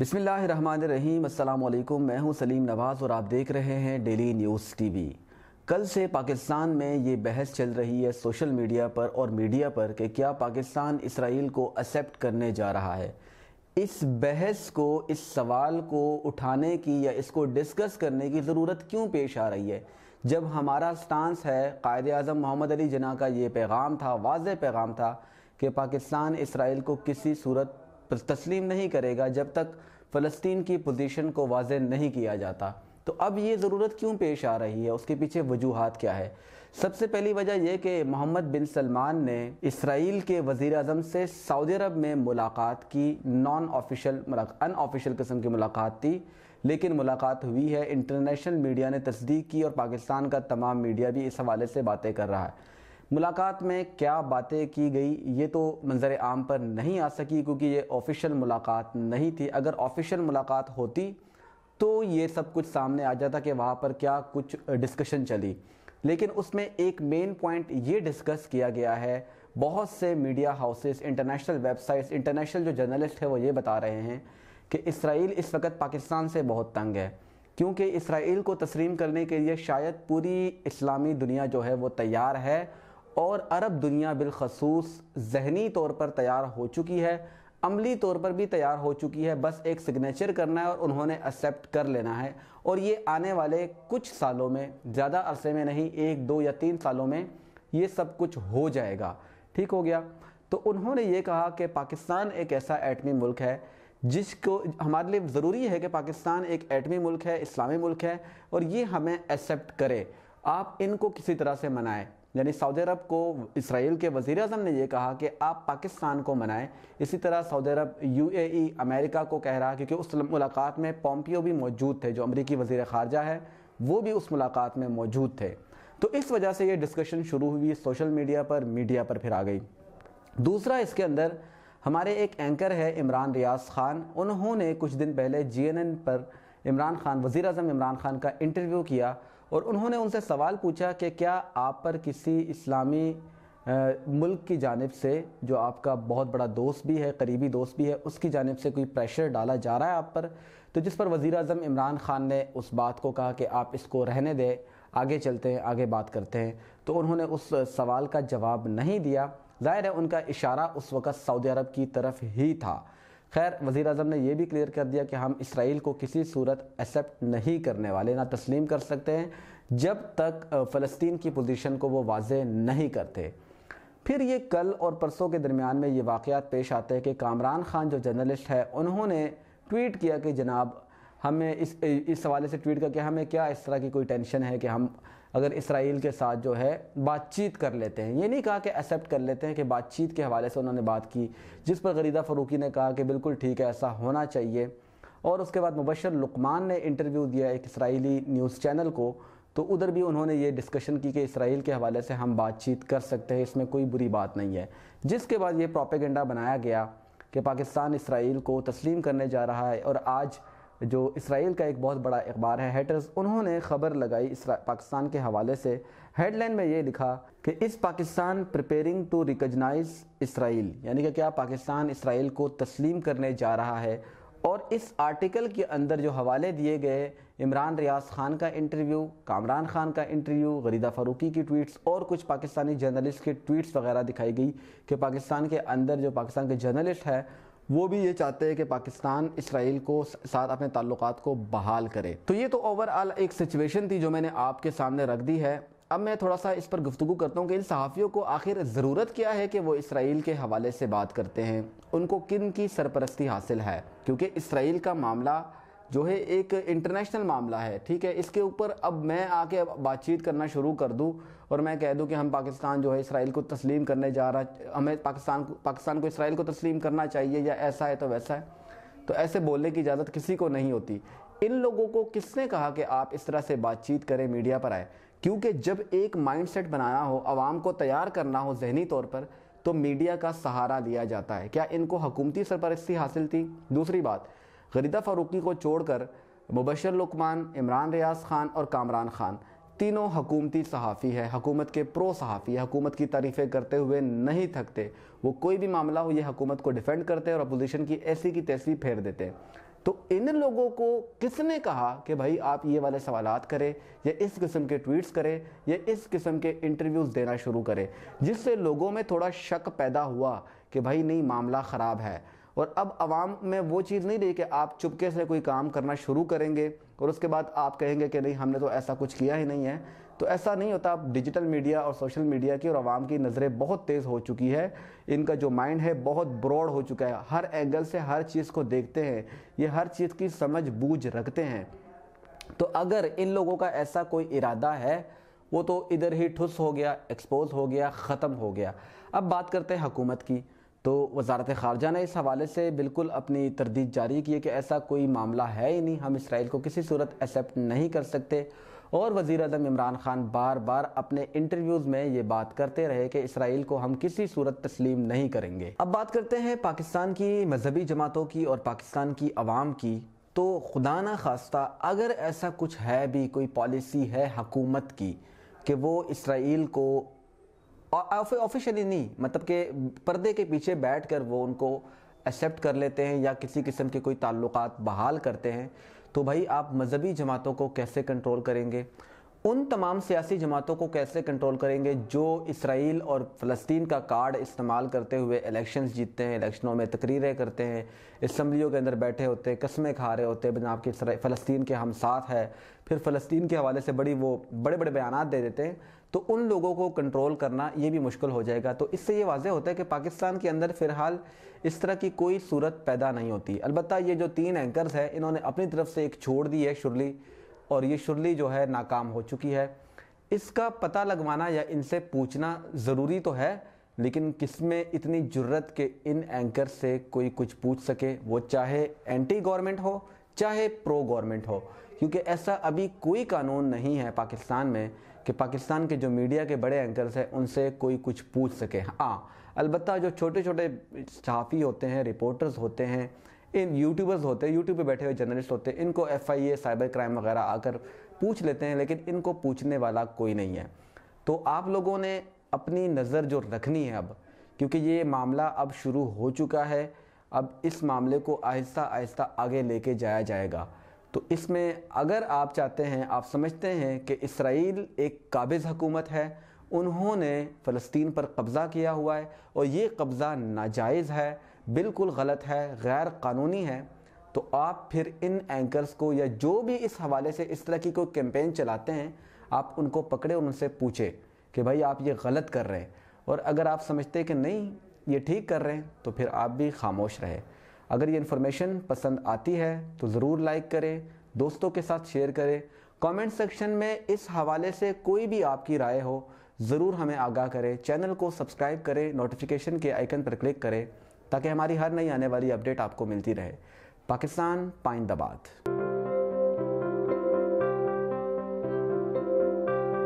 अस्सलाम वालेकुम मैं हूं सलीम नवाज़ और आप देख रहे हैं डेली न्यूज़ टीवी कल से पाकिस्तान में ये बहस चल रही है सोशल मीडिया पर और मीडिया पर कि क्या पाकिस्तान इसराइल को एक्सेप्ट करने जा रहा है इस बहस को इस सवाल को उठाने की या इसको डिस्कस करने की ज़रूरत क्यों पेश आ रही है जब हमारा स्टांस है कायद अजम मोहम्मद अली जना का ये पैगाम था वाज पैगाम था कि पाकिस्तान इसराइल को किसी सूरत तस्लीम नहीं करेगा जब तक फ़लस्तीन की पोजीशन को वाज नहीं किया जाता तो अब ये ज़रूरत क्यों पेश आ रही है उसके पीछे वजूहत क्या है सबसे पहली वजह यह कि मोहम्मद बिन सलमान ने इसराइल के वज़ी अजम से सऊदी अरब में मुलाकात की नॉन ऑफिशियल अनऑफिशल कस्म की मुलाकात थी लेकिन मुलाकात हुई है इंटरनेशनल मीडिया ने तस्दीक की और पाकिस्तान का तमाम मीडिया भी इस हवाले से बातें कर रहा है मुलाकात में क्या बातें की गई ये तो मंजर आम पर नहीं आ सकी क्योंकि ये ऑफिशियल मुलाकात नहीं थी अगर ऑफिशियल मुलाकात होती तो ये सब कुछ सामने आ जाता कि वहाँ पर क्या कुछ डिस्कशन चली लेकिन उसमें एक मेन पॉइंट ये डिस्कस किया गया है बहुत से media houses international websites international जो जर्नलिस्ट है वो ये बता रहे हैं कि इसराइल इस वक्त पाकिस्तान से बहुत तंग है क्योंकि इसराइल को तस्लीम करने के लिए शायद पूरी इस्लामी दुनिया जो है वो तैयार है और अरब दुनिया बिलखसूस जहनी तौर पर तैयार हो चुकी है अमली तौर पर भी तैयार हो चुकी है बस एक सिग्नेचर करना है और उन्होंने एक्सेप्ट कर लेना है और ये आने वाले कुछ सालों में ज़्यादा अरसे में नहीं एक दो या तीन सालों में ये सब कुछ हो जाएगा ठीक हो गया तो उन्होंने ये कहा कि पाकिस्तान एक ऐसा एटमी मुल्क है जिसको हमारे लिए ज़रूरी है कि पाकिस्तान एक एटमी मुल्क है इस्लामी मुल्क है और ये हमें एक्सेप्ट करे आप इनको किसी तरह से मनाएं यानी सऊदी अरब को इसराइल के वज़ी अजम ने यह कहा कि आप पाकिस्तान को मनाएं इसी तरह Saudi Arab U A America को कह रहा है क्योंकि उस मुलाकात में पोम्पियो भी मौजूद थे जो अमरीकी वज़ी ख़ारजा है वो भी उस मुलाकात में मौजूद थे तो इस वजह से ये डिस्कशन शुरू हुई सोशल मीडिया पर मीडिया पर फिर आ गई दूसरा इसके अंदर हमारे एक एंकर है इमरान रियाज खान उन्होंने कुछ दिन पहले जी पर इमरान खान वज़ी अजम इमरान खान का इंटरव्यू किया और उन्होंने उनसे सवाल पूछा कि क्या आप पर किसी इस्लामी मुल्क की जानब से जो आपका बहुत बड़ा दोस्त भी है करीबी दोस्त भी है उसकी जानब से कोई प्रेशर डाला जा रहा है आप पर तो जिस पर वज़ी अजम इमरान ख़ान ने उस बात को कहा कि आप इसको रहने दें आगे चलते हैं आगे बात करते हैं तो उन्होंने उस सवाल का जवाब नहीं दिया ज़ाहिर है उनका इशारा उस वक़्त सऊदी अरब की तरफ ही था खैर वज़ी अजम ने यह भी क्लियर कर दिया कि हम इसराइल को किसी सूरत एक्सेप्ट नहीं करने वाले ना तस्लीम कर सकते हैं जब तक फ़लस्तीन की पोजीशन को वो वाज नहीं करते फिर ये कल और परसों के दरमियान में ये वाक़ पेश आते हैं कि कामरान खान जो जर्नलिस्ट है उन्होंने ट्वीट किया कि जनाब हमें इस इस हवाले से ट्वीट करके हमें क्या इस तरह की कोई टेंशन है कि हम अगर इसराइल के साथ जो है बातचीत कर लेते हैं ये नहीं कहा कि एक्सेप्ट कर लेते हैं कि बातचीत के हवाले से उन्होंने बात की जिस पर गरीदा फ़रूकी ने कहा कि बिल्कुल ठीक है ऐसा होना चाहिए और उसके बाद मुबशर लुकमान ने इंटरव्यू दिया एक इसराइली न्यूज़ चैनल को तो उधर भी उन्होंने ये डिस्कशन की कि इसराइल के हवाले से हम बातचीत कर सकते हैं इसमें कोई बुरी बात नहीं है जिसके बाद ये प्रोपेगेंडा बनाया गया कि पाकिस्तान इसराइल को तस्लीम करने जा रहा है और आज जो इसराइल का एक बहुत बड़ा अखबार है हेटर्स उन्होंने खबर लगाई पाकिस्तान के हवाले से हेडलाइन में ये लिखा कि इस Pakistan preparing to recognise Israel यानी कि क्या पाकिस्तान इसराइल को तस्लीम करने जा रहा है और इस आर्टिकल के अंदर जो हवाले दिए गए इमरान रियाज खान का इंटरव्यू कामरान खान का इंटरव्यू गरीदा फ़ारूकी की ट्वीट्स और कुछ पाकिस्तानी जर्नलिस्ट के ट्वीट्स वगैरह दिखाई गई कि पाकिस्तान के अंदर जो पाकिस्तान के जर्नलिस्ट हैं वो भी ये चाहते हैं कि पाकिस्तान इसराइल को साथ अपने ताल्लुक को बहाल करे तो ये तो ओवरऑल एक सिचुएशन थी जो मैंने आपके सामने रख दी है अब मैं थोड़ा सा इस पर गुफ्तु करता हूँ कि इन सहाफ़ियों को आखिर ज़रूरत क्या है कि वो इसराइल के हवाले से बात करते हैं उनको किन की सरपरस्ती हासिल है क्योंकि इसराइल का मामला जो है एक इंटरनेशनल मामला है ठीक है इसके ऊपर अब मैं आके बातचीत करना शुरू कर दूँ और मैं कह दूँ कि हम पाकिस्तान जो है इसराइल को तस्लीम करने जा रहा हमें पाकिस्तान पाकिस्तान को इसराइल को तस्लीम करना चाहिए या ऐसा है तो वैसा है तो ऐसे बोलने की इजाज़त किसी को नहीं होती इन लोगों को किसने कहा कि आप इस तरह से बातचीत करें मीडिया पर आए क्योंकि जब एक माइंडसेट बनाना हो आवाम को तैयार करना हो जहनी तौर पर तो मीडिया का सहारा लिया जाता है क्या इनको हकूमती सरपरस्ती हासिल थी दूसरी बात गरीदा फ़ारूकी को छोड़कर मुबशर लुकमान इमरान रियाज खान और कामरान खान तीनों हकूमती सहाफ़ी है हकूमत के प्रो सहाफ़ी है हकूमत की तारीफ़ें करते हुए नहीं थकते वो कोई भी मामला हो ये हकूमत को डिफेंड करते और अपोजिशन की ऐसी की तैसी फेर देते हैं तो इन लोगों को किसने कहा कि भाई आप ये वाले सवाल करें या इस किस्म के ट्वीट्स करें या इस किस्म के इंटरव्यूज़ देना शुरू करें जिससे लोगों में थोड़ा शक पैदा हुआ कि भाई नहीं मामला ख़राब है और अब आवाम में वो चीज़ नहीं रही कि आप चुपके से कोई काम करना शुरू करेंगे और उसके बाद आप कहेंगे कि नहीं हमने तो ऐसा कुछ किया ही नहीं है तो ऐसा नहीं होता अब डिजिटल मीडिया और सोशल मीडिया की और आवाम की नज़रें बहुत तेज़ हो चुकी है इनका जो माइंड है बहुत ब्रॉड हो चुका है हर एंगल से हर चीज़ को देखते हैं ये हर चीज़ की समझ बूझ रखते हैं तो अगर इन लोगों का ऐसा कोई इरादा है वो तो इधर ही ठुस हो गया एक्सपोज हो गया ख़त्म हो गया अब बात करते हैं हुकूमत की तो वजारत ख़ारजा ने इस हवाले से बिल्कुल अपनी तरदीद जारी की है कि ऐसा कोई मामला है ही नहीं हम इसराइल को किसी सूरत एक्सेप्ट नहीं कर सकते और वज़ी अजम इमरान ख़ान बार बार अपने इंटरव्यूज़ में ये बात करते रहे कि इसराइल को हम किसी सूरत तस्लीम नहीं करेंगे अब बात करते हैं पाकिस्तान की मजहबी जमातों की और पाकिस्तान की आवाम की तो खुदा न खास्ता अगर ऐसा कुछ है भी कोई पॉलिसी है हकूमत की कि वो इसराइल को ऑफिशियली नहीं मतलब के पर्दे के पीछे बैठ कर वो उनको एक्सेप्ट कर लेते हैं या किसी किस्म के कोई ताल्लुकात बहाल करते हैं तो भाई आप मजहबी जमातों को कैसे कंट्रोल करेंगे उन तमाम सियासी जमातों को कैसे कंट्रोल करेंगे जो इसराइल और फ़लस्तीन का कार्ड इस्तेमाल करते हुए इलेक्शन जीतते हैं इलेक्शनों में तकरीरें करते हैं इसम्बलियों के अंदर बैठे होते हैं कस्में खा रहे होते हैं जनाब के फ़लस्तीन के हम साथ है फिर फ़लस्तीन के हवाले से बड़ी वो बड़े बड़े बयान दे देते हैं तो उन लोगों को कंट्रोल करना ये भी मुश्किल हो जाएगा तो इससे ये वाजह होता है कि पाकिस्तान के अंदर फ़िलहाल इस तरह की कोई सूरत पैदा नहीं होती अलबत् ये जो तीन एंकर्स हैं इन्होंने अपनी तरफ से एक छोड़ दी है शुरली और ये शुरली जो है नाकाम हो चुकी है इसका पता लगवाना या इनसे पूछना ज़रूरी तो है लेकिन किस में इतनी ज़रूरत के इन एंकर से कोई कुछ पूछ सके वो चाहे एंटी गवर्नमेंट हो चाहे प्रो गवर्नमेंट हो क्योंकि ऐसा अभी कोई कानून नहीं है पाकिस्तान में कि पाकिस्तान के जो मीडिया के बड़े एंकर्स हैं उनसे कोई कुछ पूछ सके हाँ अलबत्त जो छोटे छोटे सहाफ़ी होते हैं रिपोर्टर्स होते हैं इन यूट्यूबर्स होते हैं यूट्यूब पे बैठे हुए जर्नलिस्ट होते हैं इनको एफ साइबर क्राइम वगैरह आकर पूछ लेते हैं लेकिन इनको पूछने वाला कोई नहीं है तो आप लोगों ने अपनी नज़र जो रखनी है अब क्योंकि ये मामला अब शुरू हो चुका है अब इस मामले को आहिस्ता आहिस्ता आगे लेके जाया जाएगा तो इसमें अगर आप चाहते हैं आप समझते हैं कि इसराइल एक काबिज़ हकूमत है उन्होंने फ़लस्तीन पर कब्ज़ा किया हुआ है और ये कब्ज़ा नाजायज़ है बिल्कुल गलत है गैर कानूनी है तो आप फिर इन एंकर्स को या जो भी इस हवाले से इस तरह की कोई कैंपेन चलाते हैं आप उनको पकड़े उनसे पूछे कि भाई आप ये गलत कर रहे हैं और अगर आप समझते कि नहीं ये ठीक कर रहे हैं तो फिर आप भी खामोश रहे अगर ये इन्फॉर्मेशन पसंद आती है तो ज़रूर लाइक करें दोस्तों के साथ शेयर करें कमेंट सेक्शन में इस हवाले से कोई भी आपकी राय हो ज़रूर हमें आगाह करें चैनल को सब्सक्राइब करें नोटिफिकेशन के आइकन पर क्लिक करें ताकि हमारी हर नई आने वाली अपडेट आपको मिलती रहे पाकिस्तान पाइंदाबाद